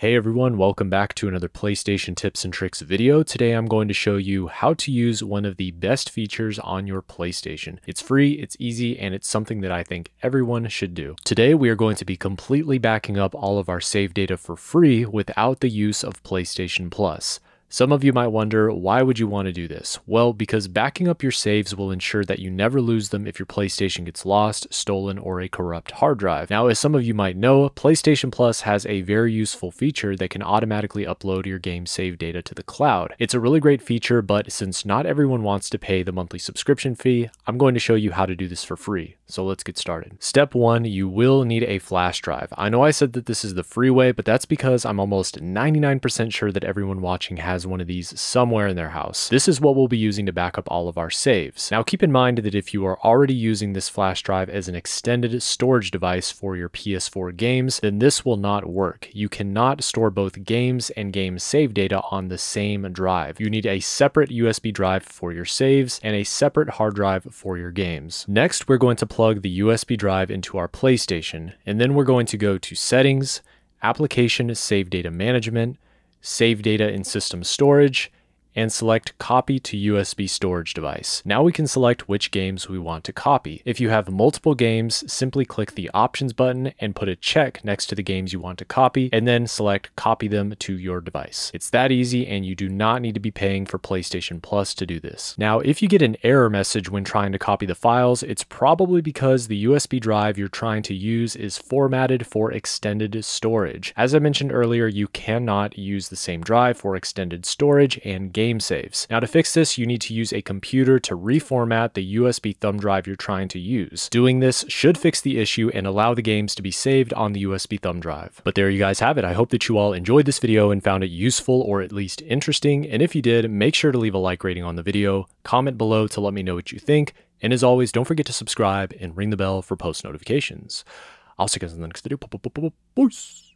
Hey everyone, welcome back to another PlayStation Tips and Tricks video. Today I'm going to show you how to use one of the best features on your PlayStation. It's free, it's easy, and it's something that I think everyone should do. Today we are going to be completely backing up all of our save data for free without the use of PlayStation Plus. Some of you might wonder, why would you want to do this? Well, because backing up your saves will ensure that you never lose them if your PlayStation gets lost, stolen, or a corrupt hard drive. Now, as some of you might know, PlayStation Plus has a very useful feature that can automatically upload your game save data to the cloud. It's a really great feature, but since not everyone wants to pay the monthly subscription fee, I'm going to show you how to do this for free. So let's get started. Step one, you will need a flash drive. I know I said that this is the freeway, but that's because I'm almost 99% sure that everyone watching has one of these somewhere in their house. This is what we'll be using to back up all of our saves. Now keep in mind that if you are already using this flash drive as an extended storage device for your PS4 games, then this will not work. You cannot store both games and game save data on the same drive. You need a separate USB drive for your saves and a separate hard drive for your games. Next, we're going to plug the USB drive into our PlayStation, and then we're going to go to Settings, Application Save Data Management, Save Data in System Storage, and select copy to USB storage device. Now we can select which games we want to copy. If you have multiple games, simply click the options button and put a check next to the games you want to copy and then select copy them to your device. It's that easy and you do not need to be paying for PlayStation Plus to do this. Now, if you get an error message when trying to copy the files, it's probably because the USB drive you're trying to use is formatted for extended storage. As I mentioned earlier, you cannot use the same drive for extended storage and games game saves. Now to fix this, you need to use a computer to reformat the USB thumb drive you're trying to use. Doing this should fix the issue and allow the games to be saved on the USB thumb drive. But there you guys have it. I hope that you all enjoyed this video and found it useful or at least interesting. And if you did, make sure to leave a like rating on the video, comment below to let me know what you think, and as always, don't forget to subscribe and ring the bell for post notifications. I'll see you guys in the next video. Peace!